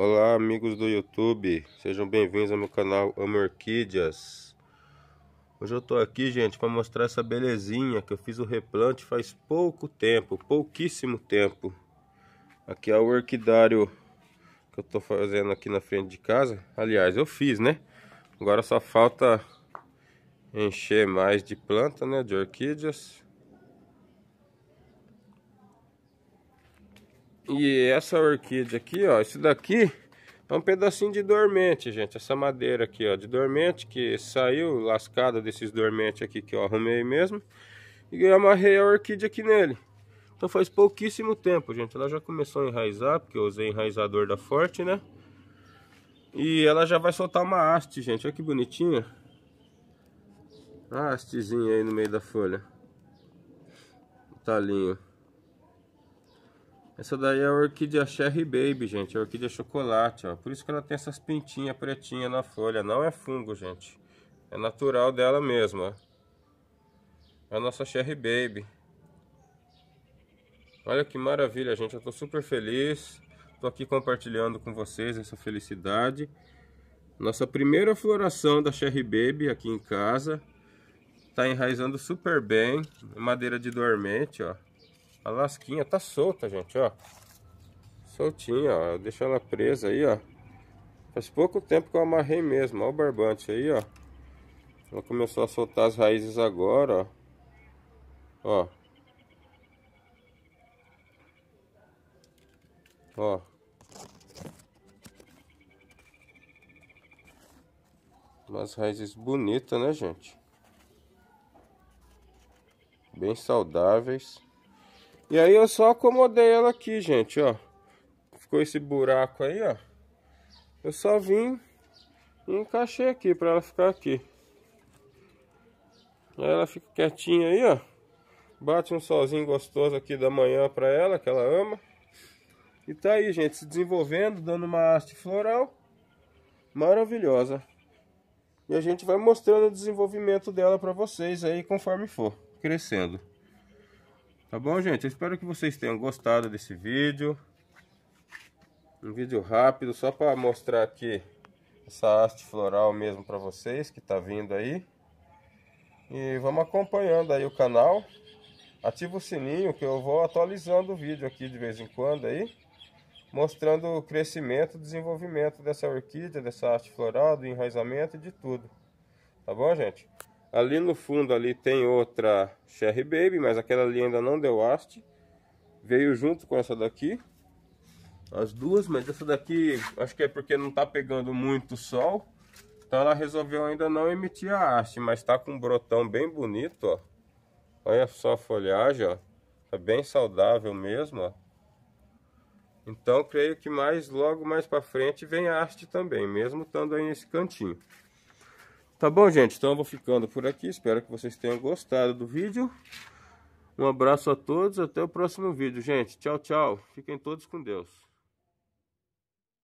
Olá amigos do YouTube, sejam bem-vindos ao meu canal Amo Orquídeas Hoje eu tô aqui gente para mostrar essa belezinha que eu fiz o replante faz pouco tempo, pouquíssimo tempo Aqui é o orquidário que eu tô fazendo aqui na frente de casa Aliás, eu fiz né, agora só falta encher mais de planta né, de orquídeas E essa orquídea aqui, ó, isso daqui é um pedacinho de dormente, gente. Essa madeira aqui, ó, de dormente, que saiu lascada desses dormentes aqui que eu arrumei mesmo. E eu amarrei a orquídea aqui nele. Então faz pouquíssimo tempo, gente. Ela já começou a enraizar, porque eu usei enraizador da Forte, né? E ela já vai soltar uma haste, gente. Olha que bonitinha. A hastezinha aí no meio da folha. Um talinho. Essa daí é a orquídea Cherry Baby, gente. É a orquídea chocolate, ó. Por isso que ela tem essas pintinhas pretinhas na folha. Não é fungo, gente. É natural dela mesma, ó. É a nossa Cherry Baby. Olha que maravilha, gente. Eu tô super feliz. Tô aqui compartilhando com vocês essa felicidade. Nossa primeira floração da Cherry Baby aqui em casa. Tá enraizando super bem. Madeira de dormente, ó. A lasquinha tá solta, gente, ó. Soltinha, ó. Eu deixo ela presa aí, ó. Faz pouco tempo que eu amarrei mesmo, ó o barbante aí, ó. Ela começou a soltar as raízes agora, ó. Ó. Ó. Umas raízes bonitas, né, gente? Bem saudáveis. E aí eu só acomodei ela aqui, gente, ó. Ficou esse buraco aí, ó. Eu só vim e encaixei aqui para ela ficar aqui. Aí ela fica quietinha aí, ó. Bate um solzinho gostoso aqui da manhã para ela, que ela ama. E tá aí, gente, se desenvolvendo, dando uma haste floral maravilhosa. E a gente vai mostrando o desenvolvimento dela para vocês aí conforme for crescendo. Tá bom, gente? Eu espero que vocês tenham gostado desse vídeo. Um vídeo rápido, só para mostrar aqui essa haste floral mesmo para vocês que tá vindo aí. E vamos acompanhando aí o canal. Ativa o sininho que eu vou atualizando o vídeo aqui de vez em quando aí. Mostrando o crescimento e desenvolvimento dessa orquídea, dessa haste floral, do enraizamento e de tudo. Tá bom, gente? Ali no fundo ali tem outra Cherry Baby, mas aquela ali ainda não deu haste. Veio junto com essa daqui. As duas, mas essa daqui acho que é porque não está pegando muito sol. Então ela resolveu ainda não emitir a haste, mas está com um brotão bem bonito, ó. Olha só a folhagem, ó. Tá bem saudável mesmo, ó. Então creio que mais logo mais para frente vem a haste também, mesmo estando aí nesse cantinho. Tá bom, gente? Então eu vou ficando por aqui. Espero que vocês tenham gostado do vídeo. Um abraço a todos. Até o próximo vídeo, gente. Tchau, tchau. Fiquem todos com Deus.